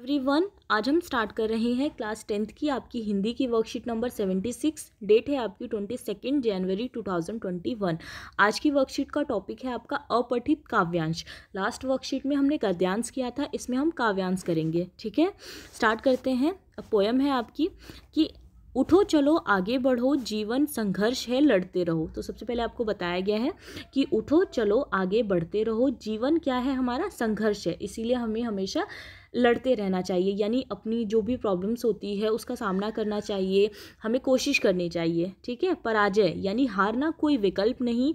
every one आज हम start कर रहे हैं क्लास टेंथ की आपकी हिंदी की worksheet number seventy six date है आपकी twenty second January two thousand twenty one आज की वर्कशीट का टॉपिक है आपका अपठित काव्यांश लास्ट वर्कशीट में हमने गद्यांश किया था इसमें हम काव्यांश करेंगे ठीक है स्टार्ट करते हैं पोयम है आपकी कि उठो चलो आगे बढ़ो जीवन संघर्ष है लड़ते रहो तो सबसे पहले आपको बताया गया है कि उठो चलो आगे बढ़ते रहो जीवन क्या है हमारा संघर्ष है इसीलिए हमें हमेशा लड़ते रहना चाहिए यानी अपनी जो भी प्रॉब्लम्स होती है उसका सामना करना चाहिए हमें कोशिश करनी चाहिए ठीक है पराजय यानी हारना कोई विकल्प नहीं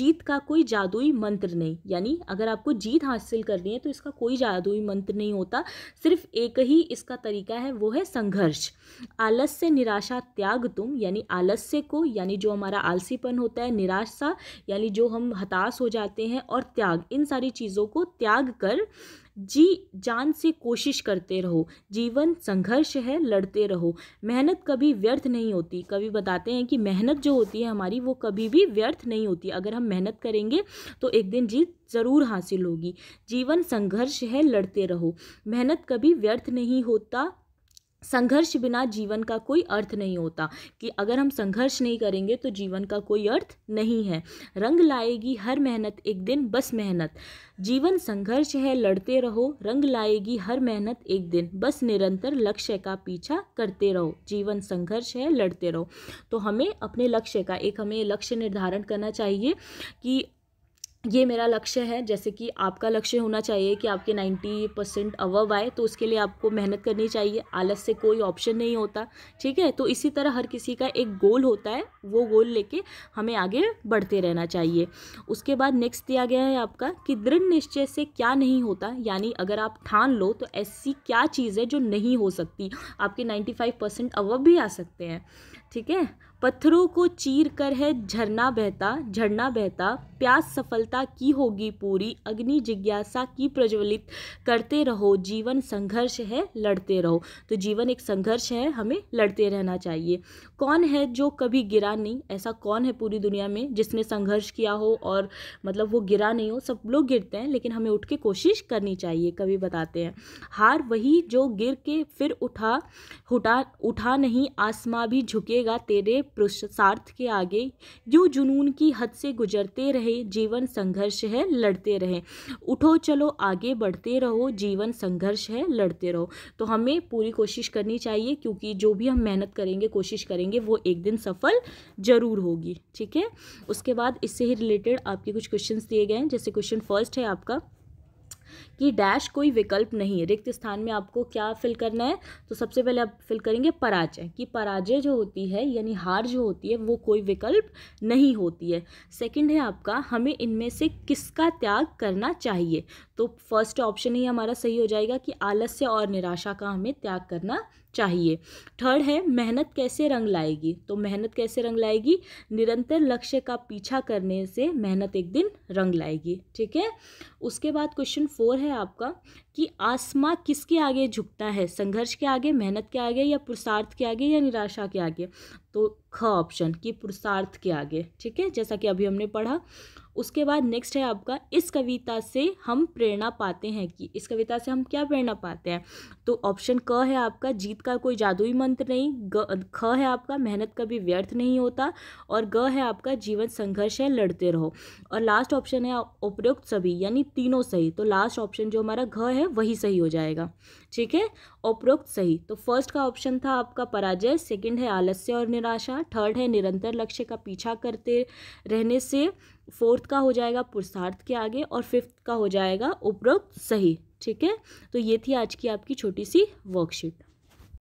जीत का कोई जादुई मंत्र नहीं यानी अगर आपको जीत हासिल करनी है तो इसका कोई जादुई मंत्र नहीं होता सिर्फ एक ही इसका तरीका है वो है संघर्ष आलस्य निराशा त्याग तुम यानी आलस्य को यानी जो हमारा आलसीपन होता है निराशा यानी जो हम हताश हो जाते हैं और त्याग इन सारी चीज़ों को त्याग कर जी जान से कोशिश करते रहो जीवन संघर्ष है लड़ते रहो मेहनत कभी व्यर्थ नहीं होती कभी बताते हैं कि मेहनत जो होती है हमारी वो कभी भी व्यर्थ नहीं होती अगर हम मेहनत करेंगे तो एक दिन जीत ज़रूर हासिल होगी जीवन संघर्ष है लड़ते रहो मेहनत कभी व्यर्थ नहीं होता संघर्ष बिना जीवन का कोई अर्थ नहीं होता कि अगर हम संघर्ष नहीं करेंगे तो जीवन का कोई अर्थ नहीं है रंग लाएगी हर मेहनत एक दिन बस मेहनत जीवन संघर्ष है लड़ते रहो रंग लाएगी हर मेहनत एक दिन बस निरंतर लक्ष्य का पीछा करते रहो जीवन संघर्ष है लड़ते रहो तो हमें अपने लक्ष्य का एक हमें लक्ष्य निर्धारण करना चाहिए कि ये मेरा लक्ष्य है जैसे कि आपका लक्ष्य होना चाहिए कि आपके 90 परसेंट अवव आए तो उसके लिए आपको मेहनत करनी चाहिए आलस से कोई ऑप्शन नहीं होता ठीक है तो इसी तरह हर किसी का एक गोल होता है वो गोल लेके हमें आगे बढ़ते रहना चाहिए उसके बाद नेक्स्ट दिया गया है आपका कि दृढ़ निश्चय से क्या नहीं होता यानी अगर आप ठान लो तो ऐसी क्या चीज़ है जो नहीं हो सकती आपके नाइन्टी फाइव परसेंट अवव भी आ सकते हैं ठीक है पत्थरों को चीर कर है झरना बहता झरना बहता प्यास सफलता की होगी पूरी अग्नि जिज्ञासा की प्रज्वलित करते रहो जीवन संघर्ष है लड़ते रहो तो जीवन एक संघर्ष है हमें लड़ते रहना चाहिए कौन है जो कभी गिरा नहीं ऐसा कौन है पूरी दुनिया में जिसने संघर्ष किया हो और मतलब वो गिरा नहीं हो सब लोग गिरते हैं लेकिन हमें उठ के कोशिश करनी चाहिए कभी बताते हैं हार वही जो गिर के फिर उठा उठा उठा नहीं आसमां भी झुकेगा तेरे पुरुषार्थ के आगे यूँ जुनून की हद से गुजरते रहे जीवन संघर्ष है लड़ते रहे उठो चलो आगे बढ़ते रहो जीवन संघर्ष है लड़ते रहो तो हमें पूरी कोशिश करनी चाहिए क्योंकि जो भी हम मेहनत करेंगे कोशिश करेंगे वो एक दिन सफल ज़रूर होगी ठीक है उसके बाद इससे ही रिलेटेड आपके कुछ क्वेश्चन दिए गए हैं जैसे क्वेश्चन फर्स्ट है आपका कि डैश कोई विकल्प नहीं है रिक्त स्थान में आपको क्या फिल करना है तो सबसे पहले आप फिल करेंगे पराजय कि पराजय जो होती है यानी हार जो होती है वो कोई विकल्प नहीं होती है सेकेंड है आपका हमें इनमें से किसका त्याग करना चाहिए तो फर्स्ट ऑप्शन ही हमारा सही हो जाएगा कि आलस्य और निराशा का हमें त्याग करना चाहिए थर्ड है मेहनत कैसे रंग लाएगी तो मेहनत कैसे रंग लाएगी निरंतर लक्ष्य का पीछा करने से मेहनत एक दिन रंग लाएगी ठीक है उसके बाद क्वेश्चन फोर है आपका कि आसमा किसके आगे झुकता है संघर्ष के आगे मेहनत के आगे या पुरुषार्थ के आगे या निराशा के आगे तो ख ऑप्शन की पुरुषार्थ के आगे ठीक है जैसा कि अभी हमने पढ़ा उसके बाद नेक्स्ट है आपका इस कविता से हम प्रेरणा पाते हैं कि इस कविता से हम क्या प्रेरणा पाते हैं तो ऑप्शन क है आपका जीत का कोई जादुई मंत्र नहीं ग ख है आपका मेहनत कभी व्यर्थ नहीं होता और ग है आपका जीवन संघर्ष है लड़ते रहो और लास्ट ऑप्शन है उपयुक्त सभी यानी तीनों सही तो लास्ट ऑप्शन जो हमारा घ है वही सही हो जाएगा ठीक है उपरोक्त सही तो फर्स्ट का ऑप्शन था आपका पराजय सेकंड है आलस्य और निराशा थर्ड है निरंतर लक्ष्य का पीछा करते रहने से फोर्थ का हो जाएगा पुरुषार्थ के आगे और फिफ्थ का हो जाएगा उपरोक्त सही ठीक है तो ये थी आज की आपकी छोटी सी वर्कशीट